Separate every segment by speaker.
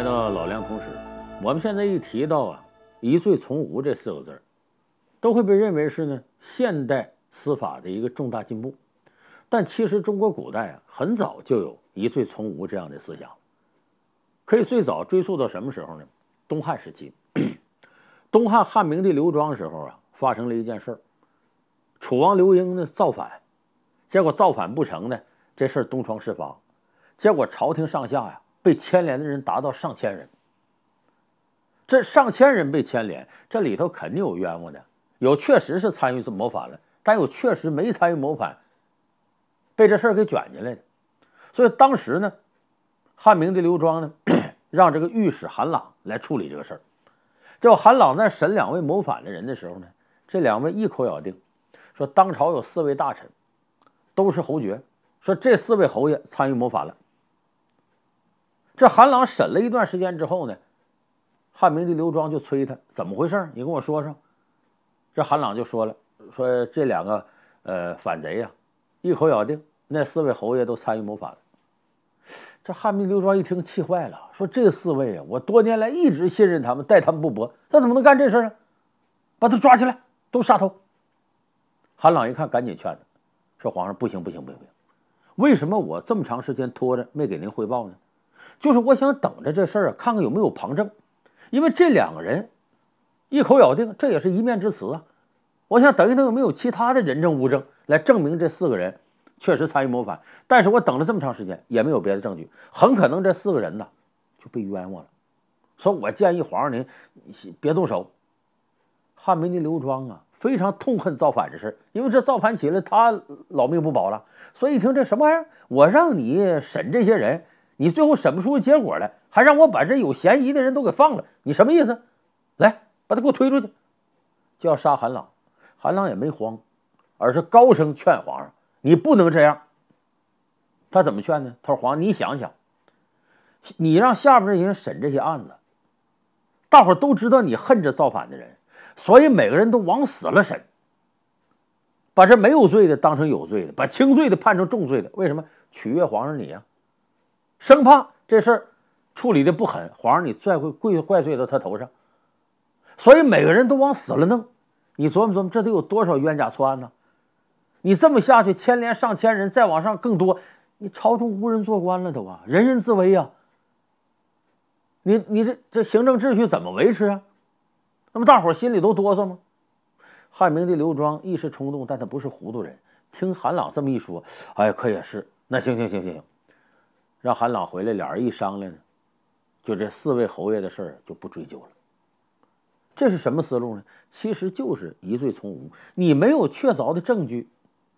Speaker 1: 来到老梁，同时，我们现在一提到啊“疑罪从无”这四个字都会被认为是呢现代司法的一个重大进步。但其实中国古代啊，很早就有“疑罪从无”这样的思想，可以最早追溯到什么时候呢？东汉时期，东汉汉明帝刘庄时候啊，发生了一件事儿，楚王刘英呢造反，结果造反不成呢，这事儿东窗事发，结果朝廷上下呀。被牵连的人达到上千人，这上千人被牵连，这里头肯定有冤枉的，有确实是参与谋反了，但有确实没参与谋反，被这事儿给卷进来的。所以当时呢，汉明帝刘庄呢，让这个御史韩朗来处理这个事儿。叫韩朗在审两位谋反的人的时候呢，这两位一口咬定，说当朝有四位大臣都是侯爵，说这四位侯爷参与谋反了。这韩朗审了一段时间之后呢，汉明帝刘庄就催他，怎么回事？你跟我说说。这韩朗就说了，说这两个呃反贼呀，一口咬定那四位侯爷都参与谋反了。这汉明刘庄一听气坏了，说这四位啊，我多年来一直信任他们，待他们不薄，他怎么能干这事呢？把他抓起来，都杀头。韩朗一看，赶紧劝他，说皇上，不行不行不行不行，为什么我这么长时间拖着没给您汇报呢？就是我想等着这事儿，看看有没有旁证，因为这两个人一口咬定，这也是一面之词啊。我想等一等有没有其他的人证物证来证明这四个人确实参与谋反。但是我等了这么长时间也没有别的证据，很可能这四个人呢就被冤枉了。所以，我建议皇上您别动手。汉民的刘庄啊，非常痛恨造反这事儿，因为这造反起来他老命不保了。所以一听这什么玩意儿，我让你审这些人。你最后审不出结果来，还让我把这有嫌疑的人都给放了，你什么意思？来，把他给我推出去，就要杀韩朗。韩朗也没慌，而是高声劝皇上：“你不能这样。”他怎么劝呢？他说：“皇上，你想想，你让下边这些人审这些案子，大伙都知道你恨这造反的人，所以每个人都往死了审，把这没有罪的当成有罪的，把轻罪的判成重罪的，为什么取悦皇上你呀？”生怕这事儿处理的不狠，皇上你拽会怪怪罪到他头上，所以每个人都往死了弄。你琢磨琢磨，这得有多少冤假错案呢？你这么下去，牵连上千人，再往上更多，你朝中无人做官了都啊，人人自危啊。你你这这行政秩序怎么维持啊？那么大伙心里都哆嗦吗？汉明帝刘庄一时冲动，但他不是糊涂人。听韩朗这么一说，哎，可也是。那行行行行行。让韩朗回来，俩人一商量呢，就这四位侯爷的事儿就不追究了。这是什么思路呢？其实就是疑罪从无。你没有确凿的证据，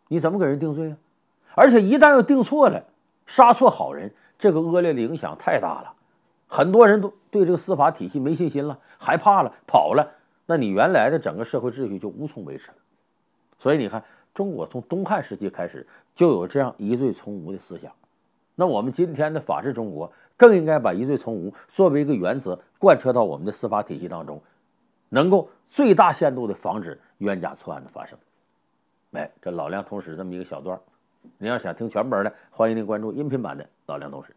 Speaker 1: 你怎么给人定罪啊？而且一旦要定错了，杀错好人，这个恶劣的影响太大了。很多人都对这个司法体系没信心了，害怕了，跑了。那你原来的整个社会秩序就无从维持了。所以你看，中国从东汉时期开始就有这样疑罪从无的思想。那我们今天的法治中国更应该把疑罪从无作为一个原则贯彻到我们的司法体系当中，能够最大限度的防止冤假错案的发生。哎，这老梁同史这么一个小段，你要想听全本的，欢迎您关注音频版的老梁同史。